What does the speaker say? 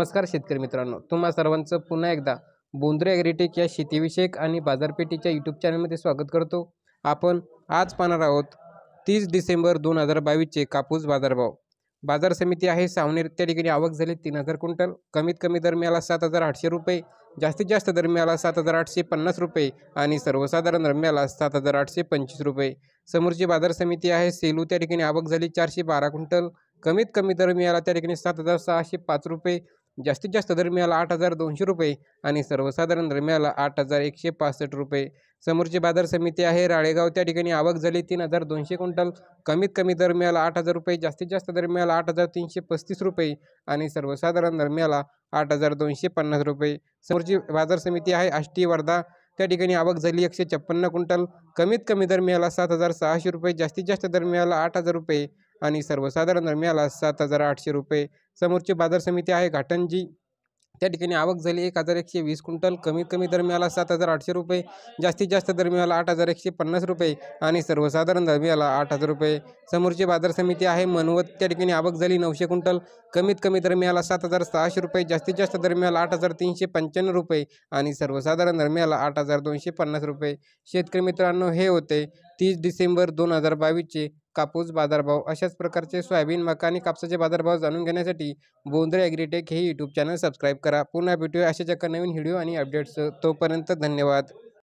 नमस्कार शेतकरी मित्रांनो तुम्हा सर्वांचं पुन्हा एकदा बोंद्रे ॲग्रिटेक या शेतीविषयक आणि बाजारपेठेच्या यूट्यूब चॅनलमध्ये स्वागत करतो आपण आज पाहणार आहोत तीस डिसेंबर दोन हजार बावीसचे कापूस बाजारभाव बाजार समिती आहे सावनेर त्या ठिकाणी आवक झाली तीन हजार क्विंटल कमीत कमी दर मिळाला सात हजार आठशे रुपये जास्तीत जास्त दर मिळाला सात हजार आठशे पन्नास रुपये आणि सर्वसाधारण दर मिळाला सात हजार आठशे पंचवीस रुपये समोरची बाजार समिती आहे सेलू त्या ठिकाणी आवक झाली चारशे बारा क्विंटल कमीत कमी दर मिळाला त्या ठिकाणी सात हजार सहाशे पाच रुपये जास्तीत जास्त दरम्याला आठ हजार दोनशे रुपये आणि सर्वसाधारण दरम्याला आठ हजार एकशे पासष्ट रुपये समोरची बाजार समिती आहे राळेगाव त्या ठिकाणी आवक झाली तीन हजार दोनशे क्विंटल कमीत कमी दरम्याला आठ हजार रुपये जास्तीत जास्त दरम्याला आठ हजार तीनशे पस्तीस रुपये आणि सर्वसाधारण दरम्याला आठ हजार दोनशे पन्नास रुपये समोरची बाजार समिती आहे आष्टी वर्धा त्या ठिकाणी आवक झाली एकशे छप्पन्न क्विंटल कमीत कमी दरम्याला सात हजार सहाशे रुपये जास्तीत जास्त दरम्याला आठ हजार रुपये आणि सर्वसाधारण रम्याला सात हजार आठशे रुपये समोरची बाजार समिती आहे घाटंजी त्या ठिकाणी आवक झाली एक हजार एकशे वीस क्विंटल कमीत कमी दरम्याला सात हजार आठशे रुपये जास्तीत जास्त दरम्याला आठ हजार एकशे पन्नास रुपये आणि सर्वसाधारण दरम्याला आठ हजार रुपये समोरची बाजार समिती आहे मनवत त्या ठिकाणी आवक झाली नऊशे क्विंटल कमीत कमी दरम्याला सात हजार सहाशे रुपये जास्तीत जास्त दरम्याला आठ हजार तीनशे पंच्याण्णव रुपये आणि सर्वसाधारण दरम्याला आठ हजार दोनशे पन्नास रुपये शेतकरी मित्रांनो हे होते तीस डिसेंबर दोन हजार बावीसचे कापूस बाजारभाव अशाच प्रकारचे सोयाबीन मका आणि कापसाचे बाजारभाव जाणून घेण्यासाठी बोंद्रे ॲग्रीटेक हे यूट्यूब चॅनल सबस्क्राईब करा पुन्हा भेटूया अशाच एका नवीन व्हिडिओ आणि अपडेट्स तोपर्यंत धन्यवाद